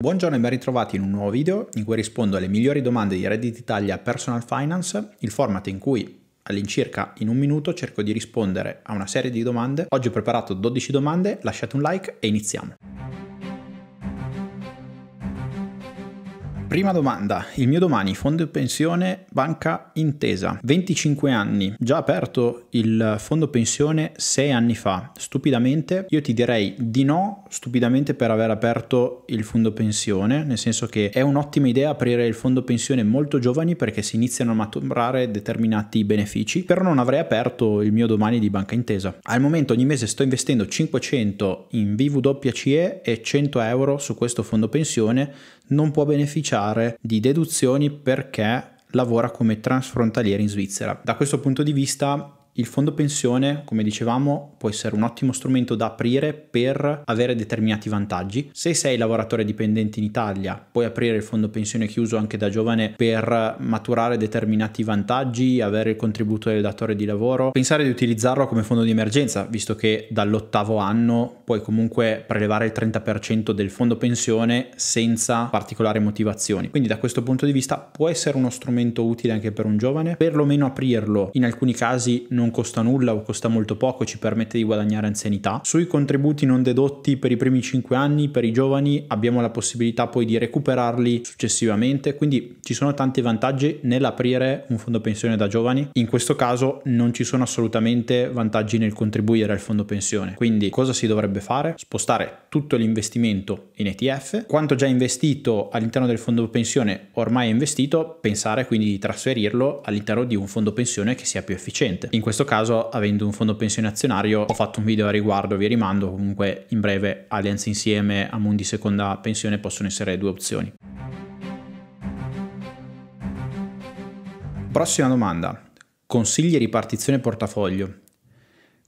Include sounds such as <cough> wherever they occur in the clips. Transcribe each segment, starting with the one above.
Buongiorno e ben ritrovati in un nuovo video in cui rispondo alle migliori domande di Reddit Italia Personal Finance, il format in cui all'incirca in un minuto cerco di rispondere a una serie di domande. Oggi ho preparato 12 domande, lasciate un like e iniziamo. Prima domanda, il mio domani, fondo pensione Banca Intesa, 25 anni, già aperto il fondo pensione 6 anni fa, stupidamente io ti direi di no, stupidamente per aver aperto il fondo pensione, nel senso che è un'ottima idea aprire il fondo pensione molto giovani perché si iniziano a maturare determinati benefici, però non avrei aperto il mio domani di Banca Intesa. Al momento ogni mese sto investendo 500 in VWCE e 100 euro su questo fondo pensione non può beneficiare di deduzioni perché lavora come transfrontaliere in Svizzera. Da questo punto di vista il fondo pensione, come dicevamo, può essere un ottimo strumento da aprire per avere determinati vantaggi. Se sei lavoratore dipendente in Italia, puoi aprire il fondo pensione chiuso anche da giovane per maturare determinati vantaggi, avere il contributo del datore di lavoro, pensare di utilizzarlo come fondo di emergenza, visto che dall'ottavo anno puoi comunque prelevare il 30% del fondo pensione senza particolari motivazioni. Quindi da questo punto di vista può essere uno strumento utile anche per un giovane, perlomeno aprirlo in alcuni casi non non costa nulla o costa molto poco ci permette di guadagnare anzianità. Sui contributi non dedotti per i primi 5 anni per i giovani abbiamo la possibilità poi di recuperarli successivamente, quindi ci sono tanti vantaggi nell'aprire un fondo pensione da giovani. In questo caso non ci sono assolutamente vantaggi nel contribuire al fondo pensione. Quindi cosa si dovrebbe fare? Spostare tutto l'investimento in ETF, quanto già investito all'interno del fondo pensione ormai investito, pensare quindi di trasferirlo all'interno di un fondo pensione che sia più efficiente. In questo questo caso avendo un fondo pensione azionario ho fatto un video a riguardo, vi rimando comunque in breve Allianz insieme a Mundi seconda pensione possono essere due opzioni. Prossima domanda. Consigli ripartizione portafoglio.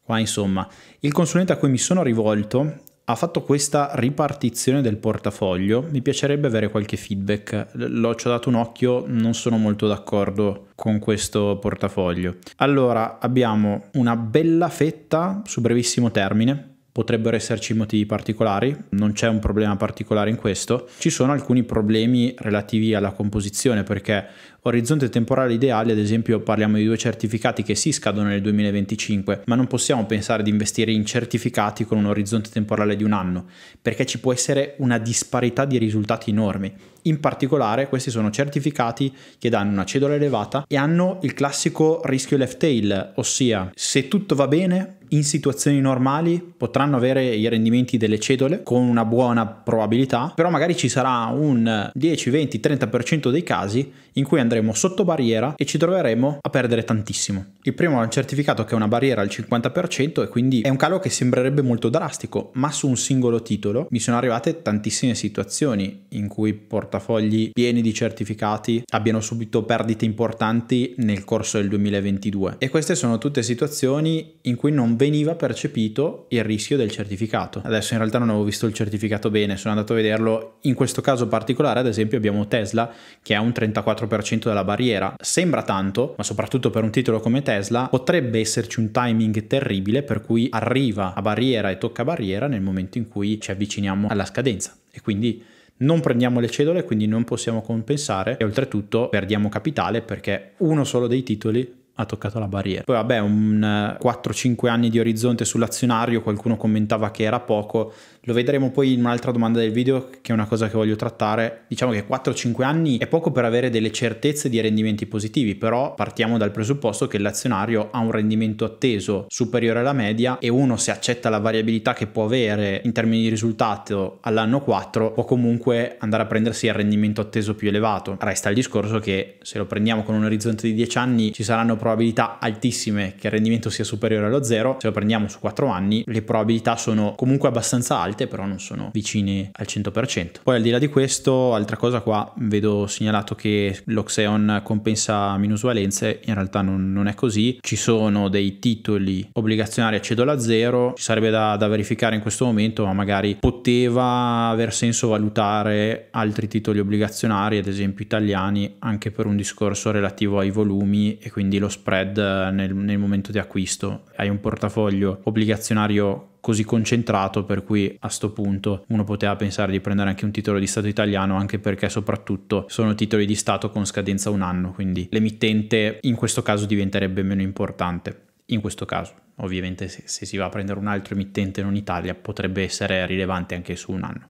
Qua insomma, il consulente a cui mi sono rivolto ha fatto questa ripartizione del portafoglio, mi piacerebbe avere qualche feedback. L'ho ci ho dato un occhio, non sono molto d'accordo con questo portafoglio. Allora, abbiamo una bella fetta su brevissimo termine potrebbero esserci motivi particolari, non c'è un problema particolare in questo, ci sono alcuni problemi relativi alla composizione perché orizzonte temporale ideale, ad esempio parliamo di due certificati che si scadono nel 2025, ma non possiamo pensare di investire in certificati con un orizzonte temporale di un anno, perché ci può essere una disparità di risultati enormi. In particolare questi sono certificati che danno una cedola elevata e hanno il classico rischio left tail, ossia se tutto va bene in situazioni normali potranno avere i rendimenti delle cedole con una buona probabilità, però magari ci sarà un 10, 20, 30% dei casi in cui andremo sotto barriera e ci troveremo a perdere tantissimo. Il primo è un certificato che è una barriera al 50% e quindi è un calo che sembrerebbe molto drastico, ma su un singolo titolo mi sono arrivate tantissime situazioni in cui portafogli pieni di certificati abbiano subito perdite importanti nel corso del 2022 e queste sono tutte situazioni in cui non veniva percepito il rischio del certificato. Adesso in realtà non avevo visto il certificato bene, sono andato a vederlo. In questo caso particolare, ad esempio, abbiamo Tesla che ha un 34% della barriera. Sembra tanto, ma soprattutto per un titolo come Tesla potrebbe esserci un timing terribile per cui arriva a barriera e tocca barriera nel momento in cui ci avviciniamo alla scadenza. E quindi non prendiamo le cedole, quindi non possiamo compensare e oltretutto perdiamo capitale perché uno solo dei titoli ha toccato la barriera. Poi vabbè, un 4-5 eh, anni di orizzonte sull'azionario, qualcuno commentava che era poco, lo vedremo poi in un'altra domanda del video che è una cosa che voglio trattare. Diciamo che 4-5 anni è poco per avere delle certezze di rendimenti positivi, però partiamo dal presupposto che l'azionario ha un rendimento atteso superiore alla media e uno se accetta la variabilità che può avere in termini di risultato all'anno 4 può comunque andare a prendersi il rendimento atteso più elevato. Resta il discorso che se lo prendiamo con un orizzonte di 10 anni ci saranno probabilmente probabilità altissime che il rendimento sia superiore allo zero, se lo prendiamo su 4 anni, le probabilità sono comunque abbastanza alte, però non sono vicine al 100%. Poi al di là di questo, altra cosa qua, vedo segnalato che l'Oxeon compensa minusvalenze, in realtà non, non, è così, ci sono dei titoli obbligazionari a cedola zero, ci sarebbe da, da verificare in questo momento, ma magari poteva aver senso valutare altri titoli obbligazionari, ad esempio italiani, anche per un discorso relativo ai volumi e quindi lo spread eh, nel, nel momento di acquisto. Hai un portafoglio obbligazionario così concentrato per cui a sto punto uno poteva pensare di prendere anche un titolo di Stato italiano anche perché soprattutto sono titoli di Stato con scadenza un anno quindi l'emittente in questo caso diventerebbe meno importante in questo caso ovviamente se, se si va a prendere un altro emittente non Italia potrebbe essere rilevante anche su un anno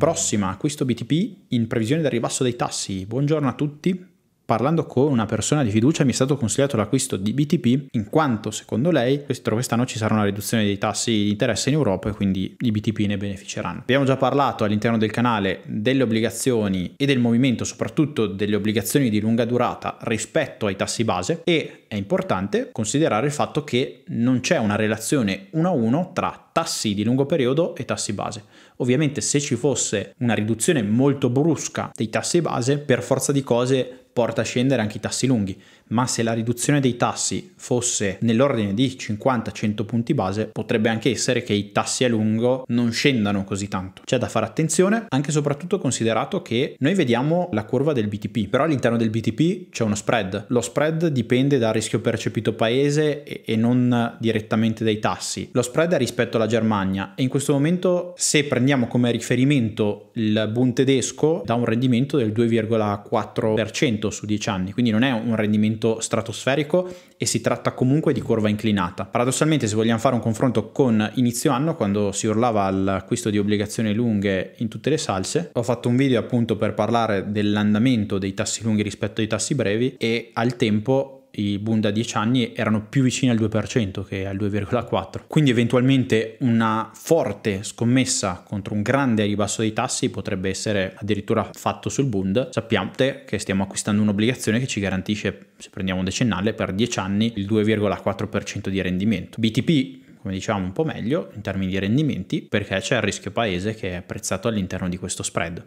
prossima acquisto BTP in previsione del ribasso dei tassi. Buongiorno a tutti parlando con una persona di fiducia mi è stato consigliato l'acquisto di BTP in quanto secondo lei quest'anno ci sarà una riduzione dei tassi di interesse in Europa e quindi i BTP ne beneficeranno. Abbiamo già parlato all'interno del canale delle obbligazioni e del movimento soprattutto delle obbligazioni di lunga durata rispetto ai tassi base e è importante considerare il fatto che non c'è una relazione uno a uno tra tassi di lungo periodo e tassi base. Ovviamente se ci fosse una riduzione molto brusca dei tassi base, per forza di cose porta a scendere anche i tassi lunghi ma se la riduzione dei tassi fosse nell'ordine di 50-100 punti base, potrebbe anche essere che i tassi a lungo non scendano così tanto. C'è da fare attenzione, anche e soprattutto considerato che noi vediamo la curva del BTP, però all'interno del BTP c'è uno spread. Lo spread dipende dal rischio percepito paese e non direttamente dai tassi. Lo spread è rispetto alla Germania e in questo momento se prendiamo come riferimento il Bund tedesco dà un rendimento del 2,4% su 10 anni, quindi non è un rendimento movimento stratosferico e si tratta comunque di curva inclinata. Paradossalmente se vogliamo fare un confronto con inizio anno, quando si urlava all'acquisto di obbligazioni lunghe in tutte le salse, ho fatto un video appunto per parlare dell'andamento dei tassi lunghi rispetto ai tassi brevi e al tempo i Bund a 10 anni erano più vicini al 2% che al 2,4%. Quindi eventualmente una forte scommessa contro un grande ribasso dei tassi potrebbe essere addirittura fatto sul Bund. Sappiate che stiamo acquistando un'obbligazione che ci garantisce, se prendiamo un decennale, per 10 anni il 2,4% di rendimento. BTP come diciamo un po' meglio in termini di rendimenti perché c'è il rischio paese che è apprezzato all'interno di questo spread.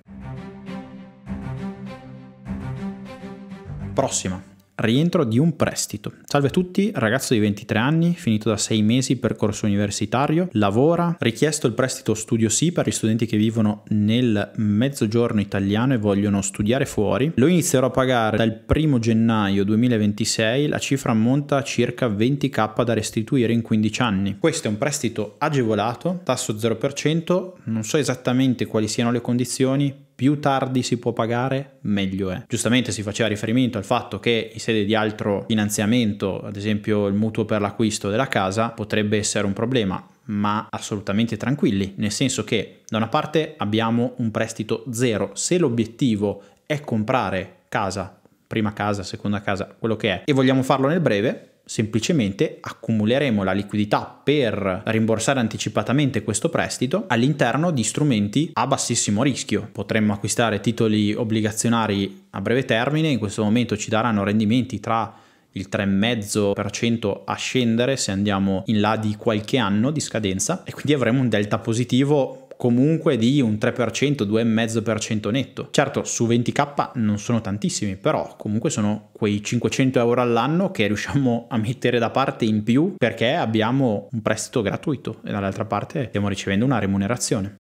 Prossima Rientro di un prestito. Salve a tutti, ragazzo di 23 anni, finito da 6 mesi percorso universitario, lavora, richiesto il prestito studio sì per gli studenti che vivono nel mezzogiorno italiano e vogliono studiare fuori. Lo inizierò a pagare dal 1 gennaio 2026, la cifra ammonta a circa 20k da restituire in 15 anni. Questo è un prestito agevolato, tasso 0%, non so esattamente quali siano le condizioni, più tardi si può pagare, meglio è. Giustamente si faceva riferimento al fatto che in sede di altro finanziamento, ad esempio il mutuo per l'acquisto della casa, potrebbe essere un problema, ma assolutamente tranquilli, nel senso che da una parte abbiamo un prestito zero, se l'obiettivo è comprare casa, prima casa, seconda casa, quello che è, e vogliamo farlo nel breve, semplicemente accumuleremo la liquidità per rimborsare anticipatamente questo prestito all'interno di strumenti a bassissimo rischio. Potremmo acquistare titoli obbligazionari a breve termine, in questo momento ci daranno rendimenti tra il 3,5% a scendere se andiamo in là di qualche anno di scadenza e quindi avremo un delta positivo comunque di un 3%, 2,5% netto. Certo, su 20k non sono tantissimi, però comunque sono quei 500 euro all'anno che riusciamo a mettere da parte in più perché abbiamo un prestito gratuito e dall'altra parte stiamo ricevendo una remunerazione.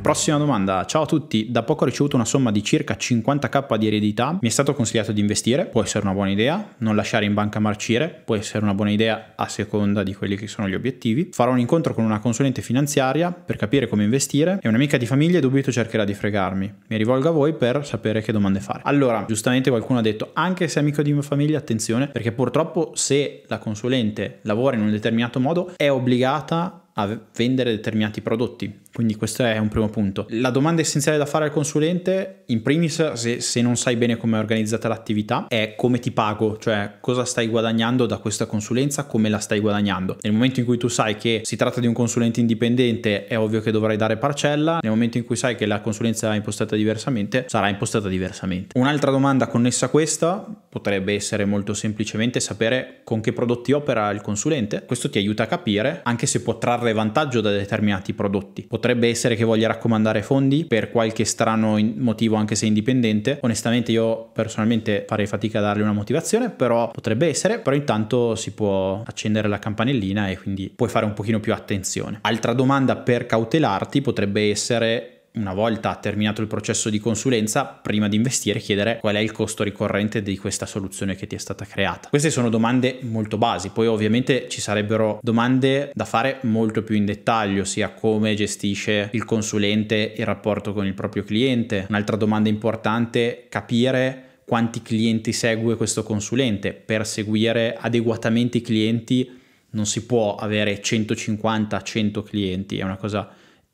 Prossima domanda, ciao a tutti, da poco ho ricevuto una somma di circa 50k di eredità, mi è stato consigliato di investire, può essere una buona idea, non lasciare in banca marcire, può essere una buona idea a seconda di quelli che sono gli obiettivi, farò un incontro con una consulente finanziaria per capire come investire e un'amica di famiglia dubito cercherà di fregarmi, mi rivolgo a voi per sapere che domande fare. Allora, giustamente qualcuno ha detto, anche se è amico di mia famiglia, attenzione, perché purtroppo se la consulente lavora in un determinato modo è obbligata a vendere determinati prodotti. Quindi questo è un primo punto. La domanda essenziale da fare al consulente, in primis, se, se non sai bene come è organizzata l'attività, è come ti pago, cioè cosa stai guadagnando da questa consulenza, come la stai guadagnando. Nel momento in cui tu sai che si tratta di un consulente indipendente, è ovvio che dovrai dare parcella. Nel momento in cui sai che la consulenza è impostata diversamente, sarà impostata diversamente. Un'altra domanda connessa a questa potrebbe essere molto semplicemente sapere con che prodotti opera il consulente. Questo ti aiuta a capire anche se può trarre vantaggio da determinati prodotti. Potrebbe essere che voglia raccomandare fondi per qualche strano motivo, anche se indipendente. Onestamente io personalmente farei fatica a dargli una motivazione, però potrebbe essere, però intanto si può accendere la campanellina e quindi puoi fare un pochino più attenzione. Altra domanda per cautelarti potrebbe essere una volta terminato il processo di consulenza, prima di investire, chiedere qual è il costo ricorrente di questa soluzione che ti è stata creata. Queste sono domande molto basi, poi ovviamente ci sarebbero domande da fare molto più in dettaglio, sia come gestisce il consulente il rapporto con il proprio cliente. Un'altra domanda importante è capire quanti clienti segue questo consulente. Per seguire adeguatamente i clienti non si può avere 150-100 clienti, è una cosa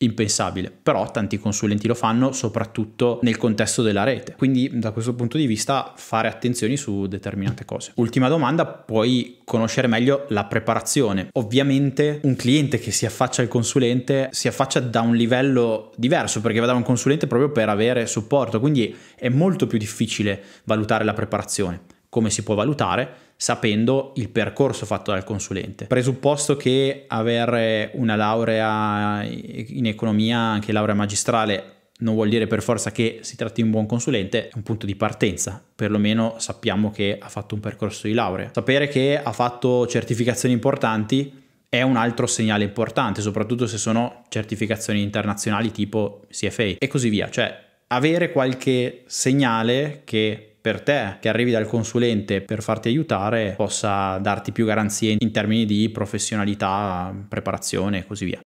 impensabile, però tanti consulenti lo fanno soprattutto nel contesto della rete, quindi da questo punto di vista fare attenzioni su determinate cose. Ultima domanda, puoi conoscere meglio la preparazione. Ovviamente un cliente che si affaccia al consulente si affaccia da un livello diverso perché va da un consulente proprio per avere supporto, quindi è molto più difficile valutare la preparazione come si può valutare sapendo il percorso fatto dal consulente. Presupposto che avere una laurea in economia, anche laurea magistrale, non vuol dire per forza che si tratti di un buon consulente, è un punto di partenza, perlomeno sappiamo che ha fatto un percorso di laurea. Sapere che ha fatto certificazioni importanti è un altro segnale importante, soprattutto se sono certificazioni internazionali tipo CFA e così via, cioè avere qualche segnale che per te che arrivi dal consulente per farti aiutare possa darti più garanzie in termini di professionalità, preparazione e così via.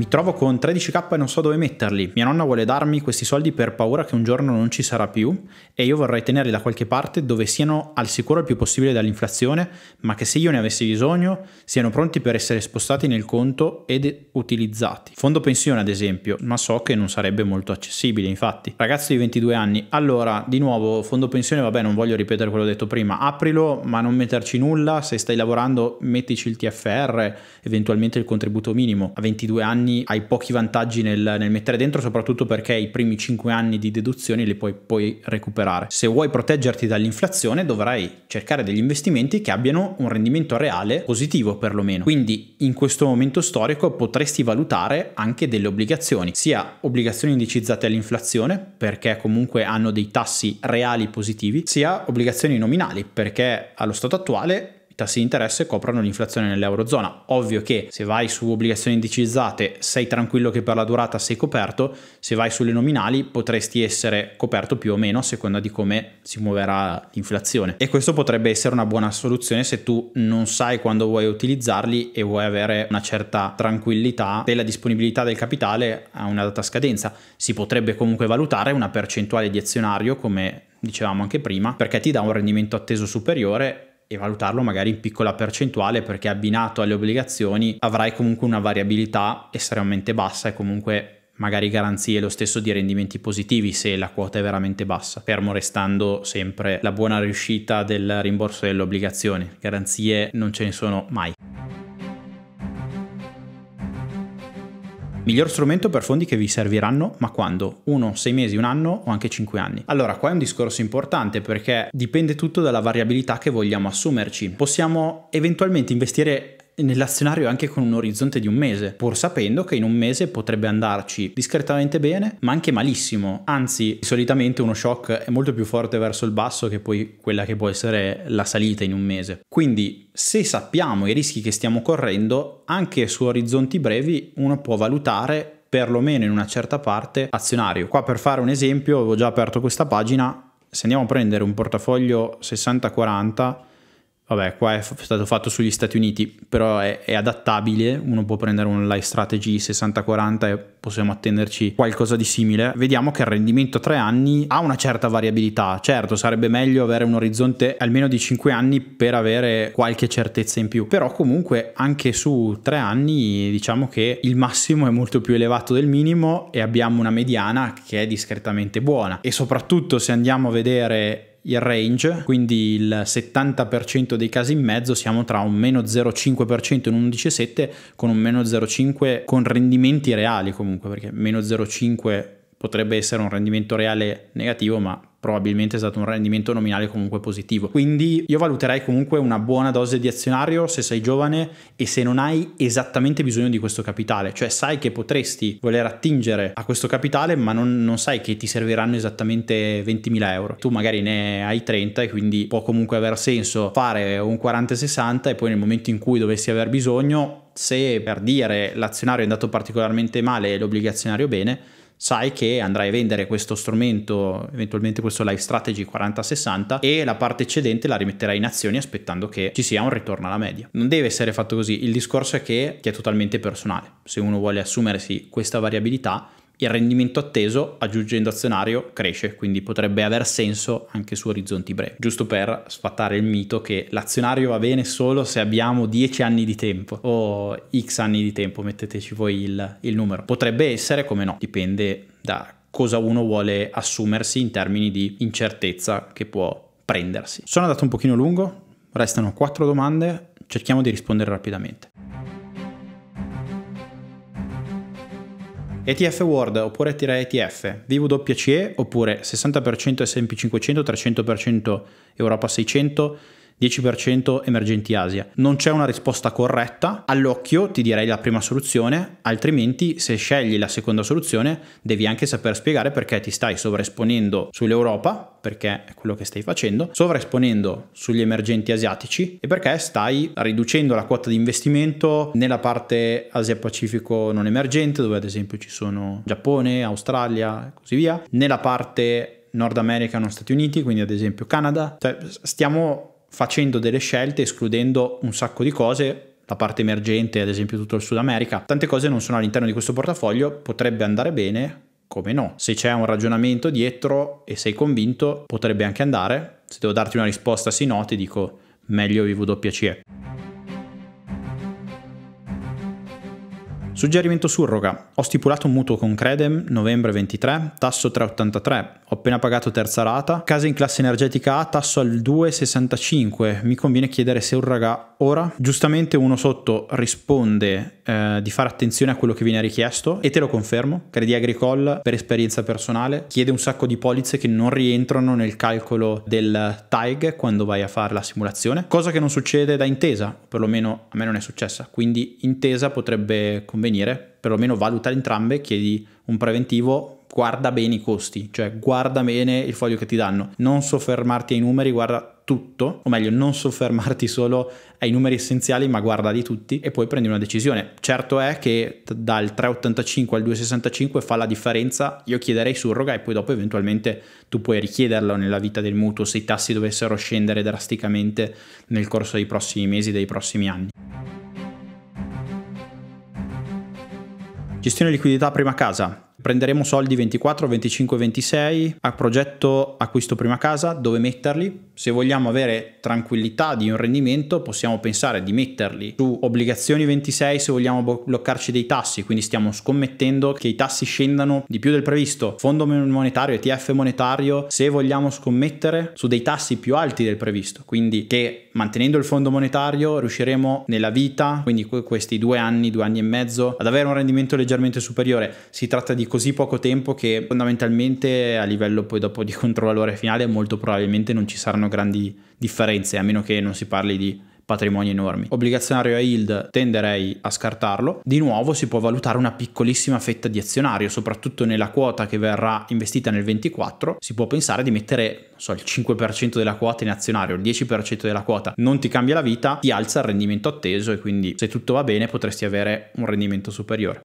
Mi trovo con 13k e non so dove metterli. Mia nonna vuole darmi questi soldi per paura che un giorno non ci sarà più e io vorrei tenerli da qualche parte dove siano al sicuro il più possibile dall'inflazione, ma che se io ne avessi bisogno siano pronti per essere spostati nel conto ed utilizzati. Fondo pensione ad esempio, ma so che non sarebbe molto accessibile infatti. Ragazzo di 22 anni, allora di nuovo fondo pensione, vabbè non voglio ripetere quello detto prima, aprilo ma non metterci nulla, se stai lavorando mettici il TFR, eventualmente il contributo minimo. A 22 anni anni hai pochi vantaggi nel, nel mettere dentro, soprattutto perché i primi 5 anni di deduzioni li puoi poi recuperare. Se vuoi proteggerti dall'inflazione dovrai cercare degli investimenti che abbiano un rendimento reale positivo perlomeno. Quindi in questo momento storico potresti valutare anche delle obbligazioni, sia obbligazioni indicizzate all'inflazione perché comunque hanno dei tassi reali positivi, sia obbligazioni nominali perché allo stato attuale tassi di interesse coprano l'inflazione nell'eurozona. Ovvio che se vai su obbligazioni indicizzate sei tranquillo che per la durata sei coperto, se vai sulle nominali potresti essere coperto più o meno a seconda di come si muoverà l'inflazione. E questo potrebbe essere una buona soluzione se tu non sai quando vuoi utilizzarli e vuoi avere una certa tranquillità della disponibilità del capitale a una data scadenza. Si potrebbe comunque valutare una percentuale di azionario come dicevamo anche prima perché ti dà un rendimento atteso superiore e valutarlo magari in piccola percentuale perché abbinato alle obbligazioni avrai comunque una variabilità estremamente bassa e comunque magari garanzie lo stesso di rendimenti positivi se la quota è veramente bassa, fermo restando sempre la buona riuscita del rimborso delle obbligazioni, garanzie non ce ne sono mai. Miglior strumento per fondi che vi serviranno, ma quando? Uno, sei mesi, un anno o anche cinque anni? Allora, qua è un discorso importante perché dipende tutto dalla variabilità che vogliamo assumerci. Possiamo eventualmente investire nell'azionario anche con un orizzonte di un mese, pur sapendo che in un mese potrebbe andarci discretamente bene, ma anche malissimo. Anzi, solitamente uno shock è molto più forte verso il basso che poi quella che può essere la salita in un mese. Quindi, se sappiamo i rischi che stiamo correndo, anche su orizzonti brevi uno può valutare perlomeno in una certa parte azionario. Qua per fare un esempio, avevo già aperto questa pagina, se andiamo a prendere un portafoglio 60-40 vabbè, qua è stato fatto sugli Stati Uniti, però è, è adattabile, uno può prendere un live strategy 60-40 e possiamo attenderci qualcosa di simile. Vediamo che il rendimento a tre anni ha una certa variabilità, certo sarebbe meglio avere un orizzonte almeno di 5 anni per avere qualche certezza in più, però comunque anche su tre anni diciamo che il massimo è molto più elevato del minimo e abbiamo una mediana che è discretamente buona e soprattutto se andiamo a vedere il range, quindi il 70% dei casi in mezzo siamo tra un meno 0,5% in un 11,7 con un meno 0,5 con rendimenti reali comunque, perché meno 0,5 potrebbe essere un rendimento reale negativo, ma probabilmente è stato un rendimento nominale comunque positivo. Quindi io valuterei comunque una buona dose di azionario se sei giovane e se non hai esattamente bisogno di questo capitale, cioè sai che potresti voler attingere a questo capitale ma non, non sai che ti serviranno esattamente 20.000 euro. Tu magari ne hai 30 e quindi può comunque aver senso fare un 40-60 e poi nel momento in cui dovessi aver bisogno, se per dire l'azionario è andato particolarmente male e l'obbligazionario bene, sai che andrai a vendere questo strumento, eventualmente questo live strategy 4060, e la parte eccedente la rimetterai in azioni aspettando che ci sia un ritorno alla media. Non deve essere fatto così, il discorso è che, che è totalmente personale. Se uno vuole assumersi questa variabilità, il rendimento atteso, aggiungendo azionario, cresce, quindi potrebbe aver senso anche su orizzonti brevi. Giusto per sfatare il mito che l'azionario va bene solo se abbiamo 10 anni di tempo o x anni di tempo, metteteci voi il, il numero. Potrebbe essere come no, dipende da cosa uno vuole assumersi in termini di incertezza che può prendersi. Sono andato un pochino lungo, restano quattro domande, cerchiamo di rispondere rapidamente. ETF World oppure tira ETF, VWCE oppure 60% S&P 500, 300% Europa 600, 10% emergenti Asia. Non c'è una risposta corretta, all'occhio ti direi la prima soluzione, altrimenti se scegli la seconda soluzione devi anche saper spiegare perché ti stai sovraesponendo sull'Europa, perché è quello che stai facendo, sovraesponendo sugli emergenti asiatici e perché stai riducendo la quota di investimento nella parte Asia-Pacifico non emergente, dove ad esempio ci sono Giappone, Australia e così via, nella parte Nord America non Stati Uniti, quindi ad esempio Canada. Cioè, stiamo facendo delle scelte, escludendo un sacco di cose, la parte emergente, ad esempio tutto il Sud America, tante cose non sono all'interno di questo portafoglio, potrebbe andare bene, come no. Se c'è un ragionamento dietro e sei convinto, potrebbe anche andare. Se devo darti una risposta sì no, ti dico meglio WCE. Suggerimento surroga. Ho stipulato un mutuo con Credem, novembre 23, tasso 3,83. Ho appena pagato terza rata. Casa in classe energetica A, tasso al 2,65. Mi conviene chiedere se surroga ora. Giustamente uno sotto risponde eh, di fare attenzione a quello che viene richiesto e te lo confermo. Credi Agricole, per esperienza personale, chiede un sacco di polizze che non rientrano nel calcolo del TAIG quando vai a fare la simulazione. Cosa che non succede da intesa, perlomeno a me non è successa. Quindi intesa potrebbe convenire prevenire, perlomeno valuta entrambe, chiedi un preventivo, guarda bene i costi, cioè guarda bene il foglio che ti danno, non soffermarti ai numeri, guarda tutto, o meglio non soffermarti solo ai numeri essenziali, ma guarda di tutti e poi prendi una decisione. Certo è che dal 3,85 al 2,65 fa la differenza, io chiederei surroga e poi dopo eventualmente tu puoi richiederlo nella vita del mutuo se i tassi dovessero scendere drasticamente nel corso dei prossimi mesi, dei prossimi anni. Gestione liquidità prima casa. Prenderemo soldi 24, 25, 26 a progetto acquisto prima casa, dove metterli? Se vogliamo avere tranquillità di un rendimento possiamo pensare di metterli su obbligazioni 26 se vogliamo bloccarci dei tassi, quindi stiamo scommettendo che i tassi scendano di più del previsto. Fondo monetario, ETF monetario, se vogliamo scommettere su dei tassi più alti del previsto, quindi che mantenendo il fondo monetario riusciremo nella vita, quindi questi due anni, due anni e mezzo, ad avere un rendimento leggermente superiore. Si tratta di così poco tempo che fondamentalmente a livello poi dopo di <laughs> controvalore finale molto probabilmente non ci saranno grandi differenze, a meno che non si parli di patrimoni enormi. Obbligazionario a yield tenderei a scartarlo. Di nuovo si può valutare una piccolissima fetta di azionario, soprattutto nella quota che verrà investita nel 24, si può pensare di mettere so, il 5% della quota in azionario, il 10% della quota. Non ti cambia la vita, ti alza il rendimento atteso e quindi se tutto va bene potresti avere un rendimento superiore.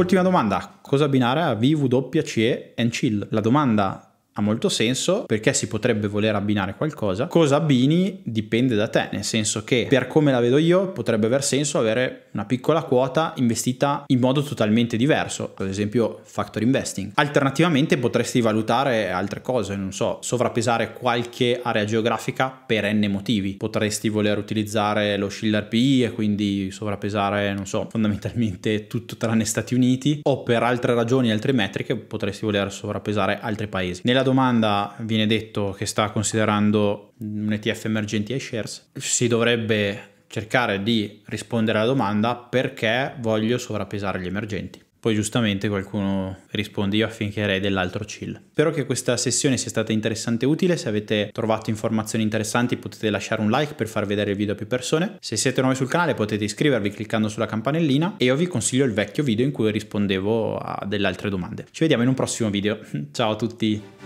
Ultima domanda, cosa abbinare a VWCE e chill? La domanda ha molto senso perché si potrebbe voler abbinare qualcosa. Cosa abbini dipende da te, nel senso che per come la vedo io potrebbe aver senso avere una piccola quota investita in modo totalmente diverso, ad esempio factor investing. Alternativamente potresti valutare altre cose, non so, sovrappesare qualche area geografica per n motivi. Potresti voler utilizzare lo Schiller PI e quindi sovrappesare, non so, fondamentalmente tutto tranne Stati Uniti o per altre ragioni, altre metriche potresti voler sovrappesare altri paesi. Nella nella domanda viene detto che sta considerando un ETF emergenti iShares, si dovrebbe cercare di rispondere alla domanda perché voglio sovrappesare gli emergenti. Poi giustamente qualcuno risponde io affinché dell'altro chill. Spero che questa sessione sia stata interessante e utile, se avete trovato informazioni interessanti potete lasciare un like per far vedere il video a più persone, se siete nuovi sul canale potete iscrivervi cliccando sulla campanellina e io vi consiglio il vecchio video in cui rispondevo a delle altre domande. Ci vediamo in un prossimo video, <laughs> ciao a tutti!